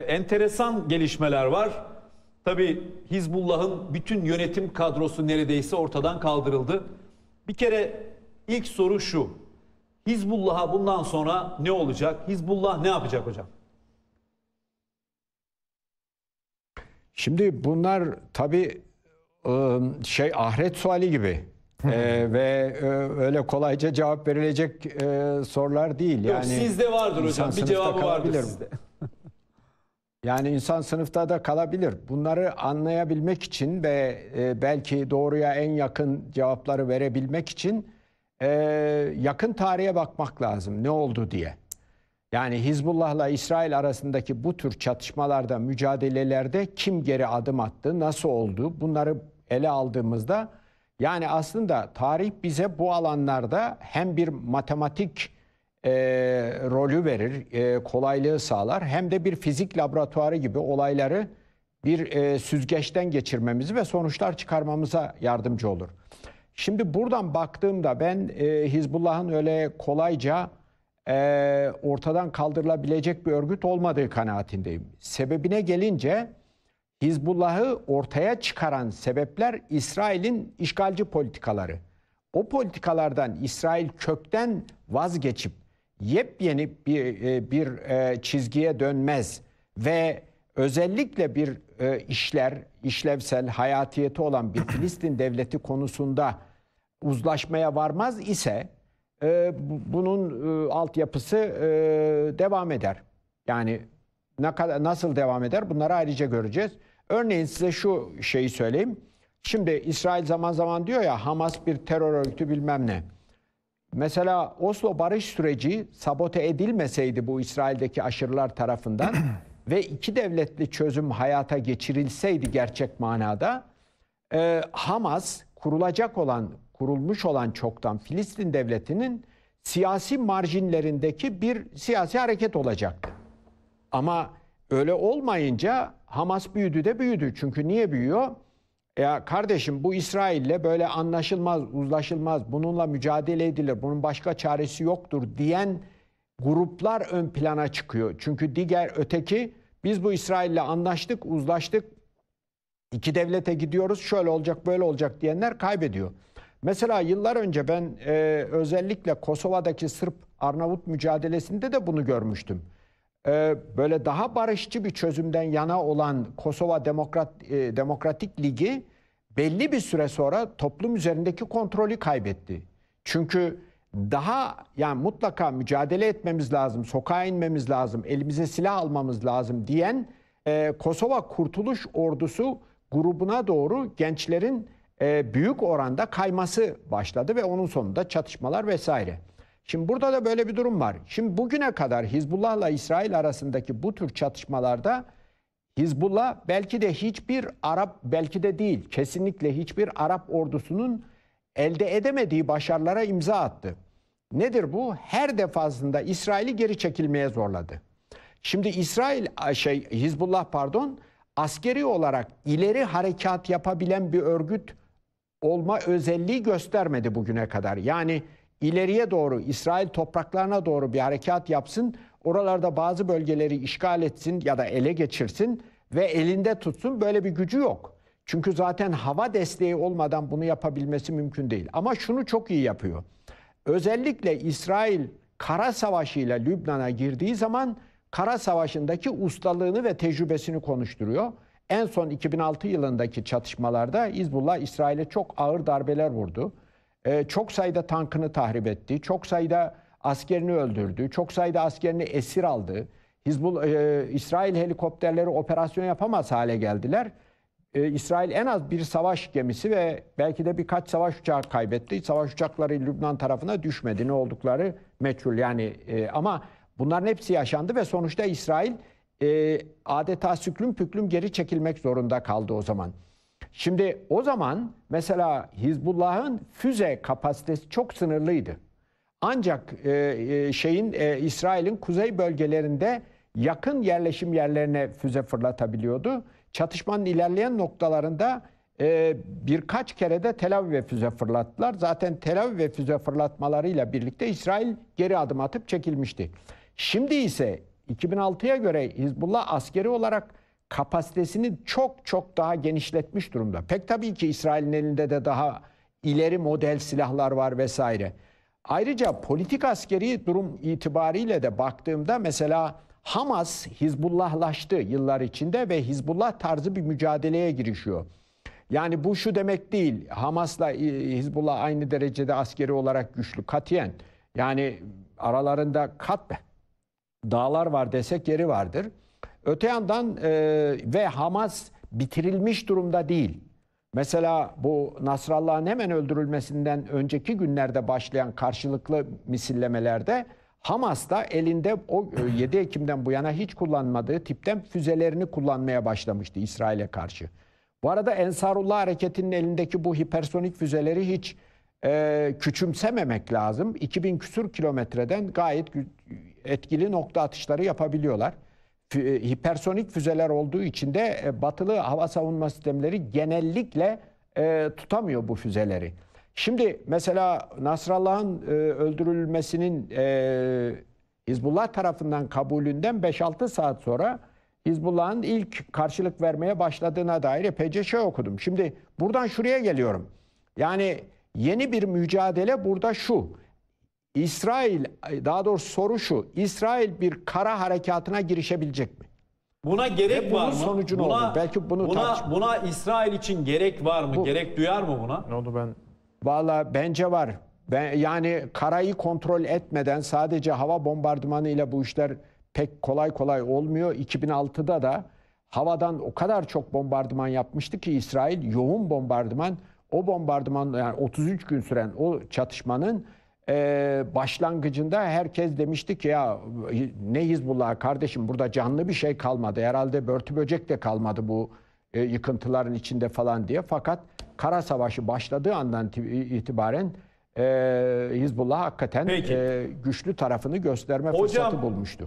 Enteresan gelişmeler var. Tabi Hizbullah'ın bütün yönetim kadrosu neredeyse ortadan kaldırıldı. Bir kere ilk soru şu. Hizbullah'a bundan sonra ne olacak? Hizbullah ne yapacak hocam? Şimdi bunlar tabi e, şey ahiret suali gibi ee, ve e, öyle kolayca cevap verilecek e, sorular değil. Yok, yani sizde vardır hocam bir cevabı vardır sizde. Yani insan sınıfta da kalabilir. Bunları anlayabilmek için ve e, belki doğruya en yakın cevapları verebilmek için e, yakın tarihe bakmak lazım ne oldu diye. Yani Hizbullah'la İsrail arasındaki bu tür çatışmalarda, mücadelelerde kim geri adım attı, nasıl oldu bunları ele aldığımızda yani aslında tarih bize bu alanlarda hem bir matematik e, rolü verir, e, kolaylığı sağlar. Hem de bir fizik laboratuvarı gibi olayları bir e, süzgeçten geçirmemizi ve sonuçlar çıkarmamıza yardımcı olur. Şimdi buradan baktığımda ben e, Hizbullah'ın öyle kolayca e, ortadan kaldırılabilecek bir örgüt olmadığı kanaatindeyim. Sebebine gelince Hizbullah'ı ortaya çıkaran sebepler İsrail'in işgalci politikaları. O politikalardan İsrail kökten vazgeçip yepyeni bir, e, bir e, çizgiye dönmez ve özellikle bir e, işler, işlevsel hayatiyeti olan bir Filistin devleti konusunda uzlaşmaya varmaz ise bunun altyapısı devam eder. Yani ne kadar nasıl devam eder bunları ayrıca göreceğiz. Örneğin size şu şeyi söyleyeyim. Şimdi İsrail zaman zaman diyor ya Hamas bir terör örgütü bilmem ne. Mesela Oslo barış süreci sabote edilmeseydi bu İsrail'deki aşırılar tarafından ve iki devletli çözüm hayata geçirilseydi gerçek manada e, Hamas kurulacak olan kurulmuş olan çoktan Filistin devletinin siyasi marjinlerindeki bir siyasi hareket olacaktı. Ama öyle olmayınca Hamas büyüdü de büyüdü. Çünkü niye büyüyor? Ya kardeşim bu İsrail'le böyle anlaşılmaz, uzlaşılmaz, bununla mücadele edilir, bunun başka çaresi yoktur diyen gruplar ön plana çıkıyor. Çünkü diğer öteki biz bu İsrail'le anlaştık, uzlaştık, iki devlete gidiyoruz, şöyle olacak, böyle olacak diyenler kaybediyor. Mesela yıllar önce ben e, özellikle Kosova'daki Sırp-Arnavut mücadelesinde de bunu görmüştüm. Ee, böyle daha barışçı bir çözümden yana olan Kosova Demokrat e, Demokratik Ligi belli bir süre sonra toplum üzerindeki kontrolü kaybetti. Çünkü daha yani mutlaka mücadele etmemiz lazım, sokağa inmemiz lazım, elimize silah almamız lazım diyen e, Kosova Kurtuluş Ordusu grubuna doğru gençlerin e, büyük oranda kayması başladı ve onun sonunda çatışmalar vesaire. Şimdi burada da böyle bir durum var. Şimdi bugüne kadar Hizbullah'la İsrail arasındaki bu tür çatışmalarda Hizbullah belki de hiçbir Arap, belki de değil, kesinlikle hiçbir Arap ordusunun elde edemediği başarılara imza attı. Nedir bu? Her defasında İsrail'i geri çekilmeye zorladı. Şimdi İsrail, şey Hizbullah pardon, askeri olarak ileri harekat yapabilen bir örgüt olma özelliği göstermedi bugüne kadar. Yani ileriye doğru İsrail topraklarına doğru bir harekat yapsın. Oralarda bazı bölgeleri işgal etsin ya da ele geçirsin ve elinde tutsun böyle bir gücü yok. Çünkü zaten hava desteği olmadan bunu yapabilmesi mümkün değil. Ama şunu çok iyi yapıyor. Özellikle İsrail kara savaşıyla Lübnan'a girdiği zaman kara savaşındaki ustalığını ve tecrübesini konuşturuyor. En son 2006 yılındaki çatışmalarda İzbullah İsrail'e çok ağır darbeler vurdu. Ee, çok sayıda tankını tahrip etti, çok sayıda askerini öldürdü, çok sayıda askerini esir aldı. Hizbul e, İsrail helikopterleri operasyon yapamaz hale geldiler. E, İsrail en az bir savaş gemisi ve belki de birkaç savaş uçağı kaybetti. Savaş uçakları Lübnan tarafına düşmedi. Ne oldukları meçhul yani e, ama bunların hepsi yaşandı ve sonuçta İsrail e, adeta süklüm püklüm geri çekilmek zorunda kaldı o zaman. Şimdi o zaman mesela Hizbullah'ın füze kapasitesi çok sınırlıydı. Ancak e, e, şeyin e, İsrail'in kuzey bölgelerinde yakın yerleşim yerlerine füze fırlatabiliyordu. Çatışmanın ilerleyen noktalarında e, birkaç kere de Tel Aviv'e füze fırlattılar. Zaten Tel Aviv'e füze fırlatmalarıyla birlikte İsrail geri adım atıp çekilmişti. Şimdi ise 2006'ya göre Hizbullah askeri olarak kapasitesini çok çok daha genişletmiş durumda. Pek tabii ki İsrail'in elinde de daha ileri model silahlar var vesaire. Ayrıca politik askeri durum itibariyle de baktığımda mesela Hamas Hizbullahlaştı yıllar içinde ve Hizbullah tarzı bir mücadeleye girişiyor. Yani bu şu demek değil. Hamas'la e, Hizbullah aynı derecede askeri olarak güçlü katiyen. Yani aralarında kat dağlar var desek yeri vardır. Öte yandan e, ve Hamas bitirilmiş durumda değil. Mesela bu Nasrallah'ın hemen öldürülmesinden önceki günlerde başlayan karşılıklı misillemelerde Hamas da elinde o 7 e, Ekim'den bu yana hiç kullanmadığı tipten füzelerini kullanmaya başlamıştı İsrail'e karşı. Bu arada Ensarullah hareketinin elindeki bu hipersonik füzeleri hiç e, küçümsememek lazım. 2000 küsur kilometreden gayet etkili nokta atışları yapabiliyorlar. E, hipersonik füzeler olduğu için de e, batılı hava savunma sistemleri genellikle e, tutamıyor bu füzeleri. Şimdi mesela Nasrallah'ın öldürülmesinin e, Hizbullah tarafından kabulünden 5-6 saat sonra Hizbullah'ın ilk karşılık vermeye başladığına dair epeyce şey okudum. Şimdi buradan şuraya geliyorum. Yani yeni bir mücadele burada şu. İsrail daha doğrusu soru şu. İsrail bir kara harekatına girişebilecek mi? Buna gerek var mı? sonucu buna, olur? Belki bunu buna, tartışma. buna İsrail için gerek var mı? Bu, gerek duyar mı buna? Ne oldu ben? Valla bence var. Ben, yani karayı kontrol etmeden sadece hava bombardımanı ile bu işler pek kolay kolay olmuyor. 2006'da da havadan o kadar çok bombardıman yapmıştı ki İsrail yoğun bombardıman o bombardıman yani 33 gün süren o çatışmanın e, başlangıcında herkes demişti ki ya ne Hizbullah kardeşim burada canlı bir şey kalmadı. Herhalde börtü böcek de kalmadı bu e, yıkıntıların içinde falan diye. Fakat Kara Savaşı başladığı andan itibaren e, Hizbullah hakikaten e, güçlü tarafını gösterme Hocam, fırsatı bulmuştu.